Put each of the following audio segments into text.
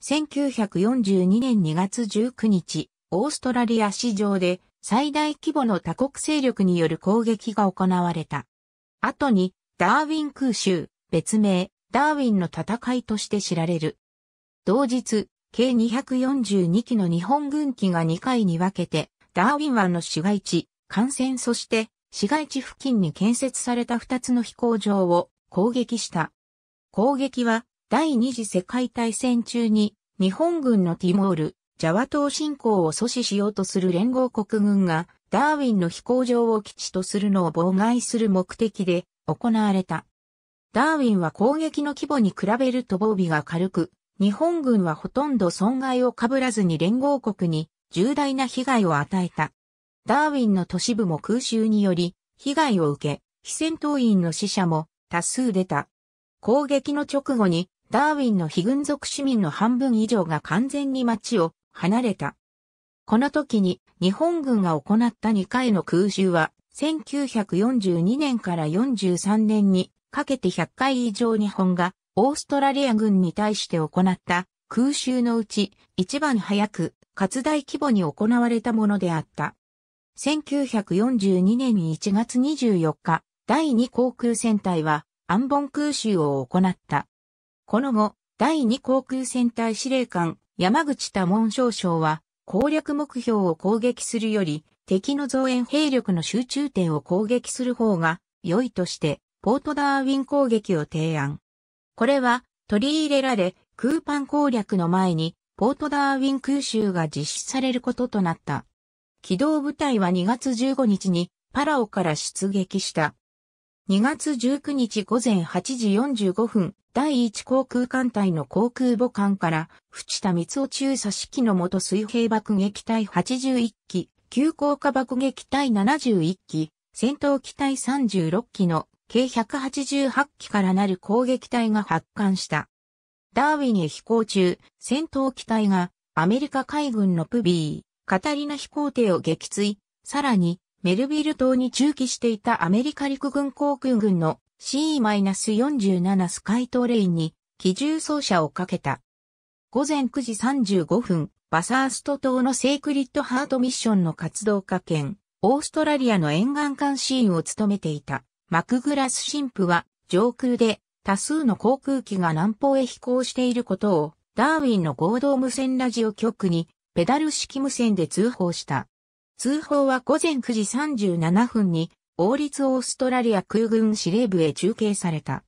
1942年2月19日、オーストラリア市場で最大規模の多国勢力による攻撃が行われた。後に、ダーウィン空襲、別名、ダーウィンの戦いとして知られる。同日、計242機の日本軍機が2回に分けて、ダーウィン湾の市街地、艦船そして市街地付近に建設された2つの飛行場を攻撃した。攻撃は第二次世界大戦中に日本軍のティモール、ジャワ島侵攻を阻止しようとする連合国軍がダーウィンの飛行場を基地とするのを妨害する目的で行われた。ダーウィンは攻撃の規模に比べると防備が軽く、日本軍はほとんど損害を被らずに連合国に重大な被害を与えた。ダーウィンの都市部も空襲により被害を受け、非戦闘員の死者も多数出た。攻撃の直後にダーウィンの非軍属市民の半分以上が完全に町を離れた。この時に日本軍が行った2回の空襲は1942年から43年にかけて100回以上日本がオーストラリア軍に対して行った空襲のうち一番早く活大規模に行われたものであった。1942年1月24日、第2航空戦隊はアンボン空襲を行った。この後、第2航空戦隊司令官、山口多門少将は、攻略目標を攻撃するより、敵の増援兵力の集中点を攻撃する方が良いとして、ポートダーウィン攻撃を提案。これは取り入れられ、クーパン攻略の前に、ポートダーウィン空襲が実施されることとなった。機動部隊は2月15日にパラオから出撃した。2月19日午前8時45分、第1航空艦隊の航空母艦から、淵田光雄中佐指揮の元水平爆撃隊81機、急降下爆撃隊71機、戦闘機隊36機の計188機からなる攻撃隊が発艦した。ダーウィンへ飛行中、戦闘機隊がアメリカ海軍のプビー、カタリナ飛行艇を撃墜、さらにメルビル島に駐機していたアメリカ陸軍航空軍の C-47 スカイトレインに機銃装車をかけた。午前9時35分、バサースト島のセイクリッドハートミッションの活動家兼、オーストラリアの沿岸監視員を務めていたマクグラス神父は上空で多数の航空機が南方へ飛行していることをダーウィンの合同無線ラジオ局にペダル式無線で通報した。通報は午前9時37分に、王立オーストラリア空軍司令部へ中継された。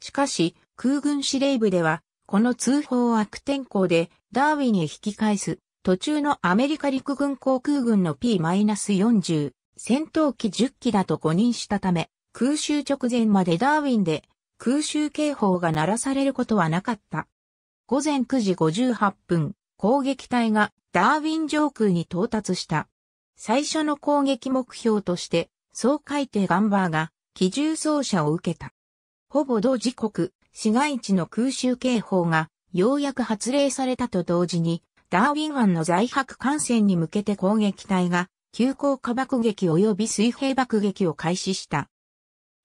しかし、空軍司令部では、この通報を悪天候で、ダーウィンへ引き返す、途中のアメリカ陸軍航空軍の P-40、戦闘機10機だと誤認したため、空襲直前までダーウィンで、空襲警報が鳴らされることはなかった。午前9時58分、攻撃隊がダーウィン上空に到達した。最初の攻撃目標として、総海底ガンバーが機銃走射を受けた。ほぼ同時刻、市街地の空襲警報がようやく発令されたと同時に、ダーウィン湾の在白艦船に向けて攻撃隊が、急降下爆撃及び水平爆撃を開始した。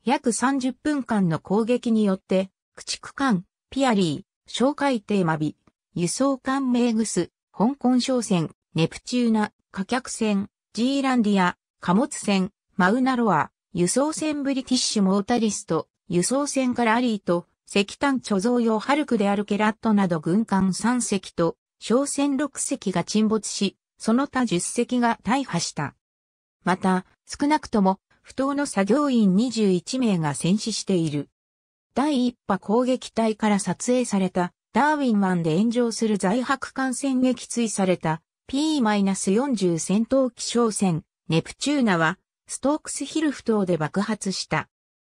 約30分間の攻撃によって、駆逐艦、ピアリー、小海底マビ、輸送艦メーグス、香港商船、ネプチューナ、貨客船、ジーランディア、貨物船、マウナロア、輸送船ブリティッシュモータリスト、輸送船からアリーと、石炭貯蔵用ハルクであるケラットなど軍艦3隻と、商船6隻が沈没し、その他10隻が大破した。また、少なくとも、不当の作業員21名が戦死している。第1波攻撃隊から撮影された、ダーウィン湾で炎上する在白艦船撃墜された、P-40 戦闘機商船、ネプチューナは、ストークスヒルフ島で爆発した。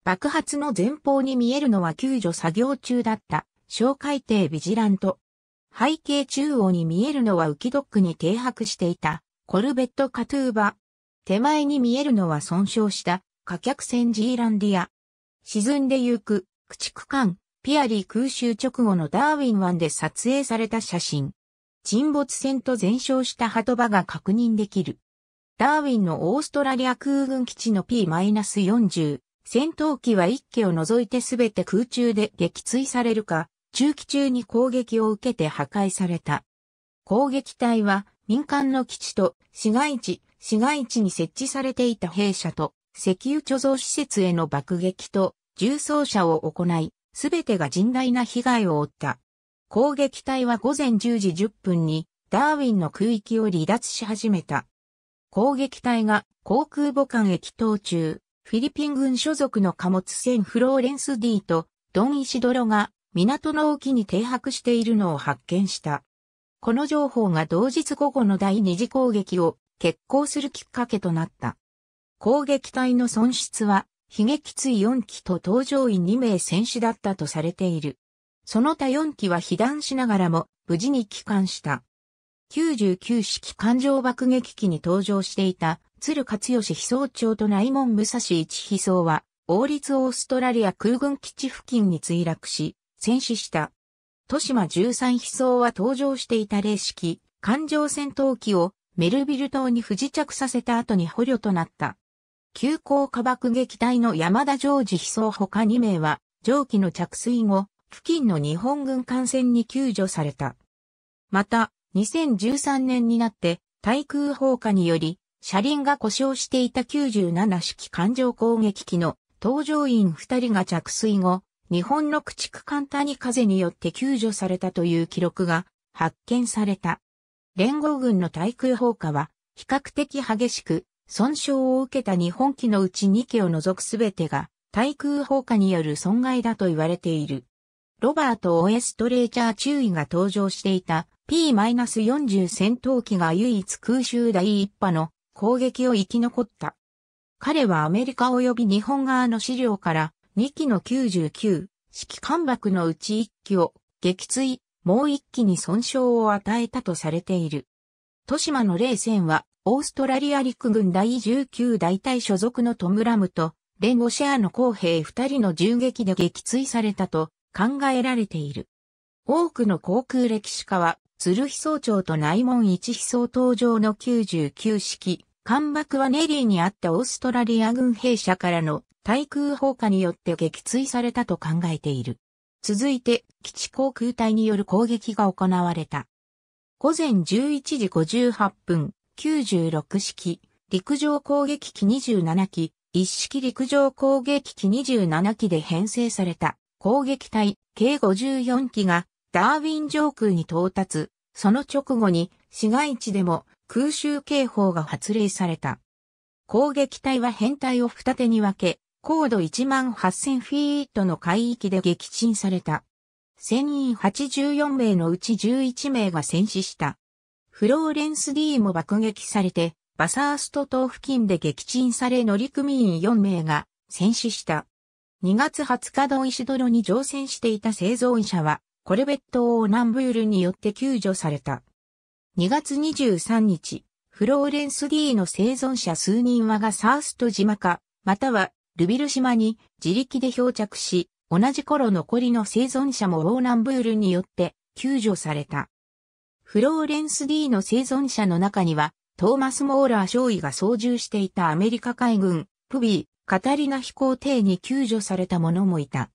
爆発の前方に見えるのは救助作業中だった、小海底ビジラント。背景中央に見えるのは浮きドックに停泊していた、コルベットカトゥーバ。手前に見えるのは損傷した、火客船ジーランディア。沈んでゆく、駆逐艦、ピアリー空襲直後のダーウィン湾で撮影された写真。沈没船と全焼した波止場が確認できる。ダーウィンのオーストラリア空軍基地の P-40、戦闘機は1機を除いてすべて空中で撃墜されるか、中期中に攻撃を受けて破壊された。攻撃隊は民間の基地と市街地、市街地に設置されていた兵舎と石油貯蔵施設への爆撃と重装車を行い、すべてが甚大な被害を負った。攻撃隊は午前10時10分にダーウィンの空域を離脱し始めた。攻撃隊が航空母艦駅等中、フィリピン軍所属の貨物船フローレンス D とドン・イシドロが港の沖に停泊しているのを発見した。この情報が同日午後の第二次攻撃を決行するきっかけとなった。攻撃隊の損失は、悲劇追4機と搭乗員2名戦死だったとされている。その他4機は被弾しながらも無事に帰還した。99式艦上爆撃機に登場していた鶴勝義飛装長と内門武蔵一飛装は、王立オーストラリア空軍基地付近に墜落し、戦死した。豊島13飛装は登場していた霊式、艦上戦闘機をメルビル島に不時着させた後に捕虜となった。急降下爆撃隊の山田常時飛装他2名は、蒸気の着水後、付近の日本軍艦船に救助された。また、2013年になって対空砲火により車輪が故障していた97式艦上攻撃機の搭乗員2人が着水後、日本の駆逐艦谷風によって救助されたという記録が発見された。連合軍の対空砲火は比較的激しく損傷を受けた日本機のうち2機を除くすべてが対空砲火による損害だと言われている。ロバート・オエストレーチャー中尉が登場していた P-40 戦闘機が唯一空襲第一波の攻撃を生き残った。彼はアメリカ及び日本側の資料から2機の99式艦爆のうち1機を撃墜、もう1機に損傷を与えたとされている。豊島の冷戦はオーストラリア陸軍第19大隊所属のトムラムと、連合シェアの公兵2人の銃撃で撃墜されたと考えられている。多くの航空歴史家は、鶴飛総長と内門一飛総登場の99式、艦爆はネリーにあったオーストラリア軍兵舎からの対空砲火によって撃墜されたと考えている。続いて、基地航空隊による攻撃が行われた。午前11時58分、96式、陸上攻撃機27機、一式陸上攻撃機27機で編成された。攻撃隊、計54機がダーウィン上空に到達、その直後に市街地でも空襲警報が発令された。攻撃隊は編隊を二手に分け、高度1万8000フィートの海域で撃沈された。船員84名のうち11名が戦死した。フローレンス D も爆撃されて、バサースト島付近で撃沈され乗組員4名が戦死した。2月20日の石泥に乗船していた生存者は、コルベット王ナンブールによって救助された。2月23日、フローレンス D の生存者数人はがサースト島か、またはルビル島に自力で漂着し、同じ頃残りの生存者もオーナンブールによって救助された。フローレンス D の生存者の中には、トーマス・モーラー少尉が操縦していたアメリカ海軍、プビー、カタリナ飛行艇に救助された者もいた。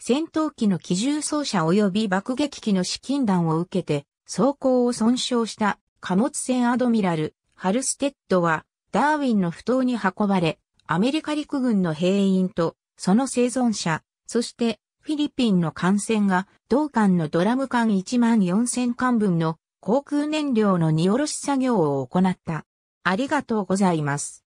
戦闘機の機銃装車及び爆撃機の資金弾を受けて、装甲を損傷した貨物船アドミラル、ハルステッドは、ダーウィンの不当に運ばれ、アメリカ陸軍の兵員と、その生存者、そしてフィリピンの艦船が、同艦のドラム艦1万4000艦分の航空燃料の荷下ろし作業を行った。ありがとうございます。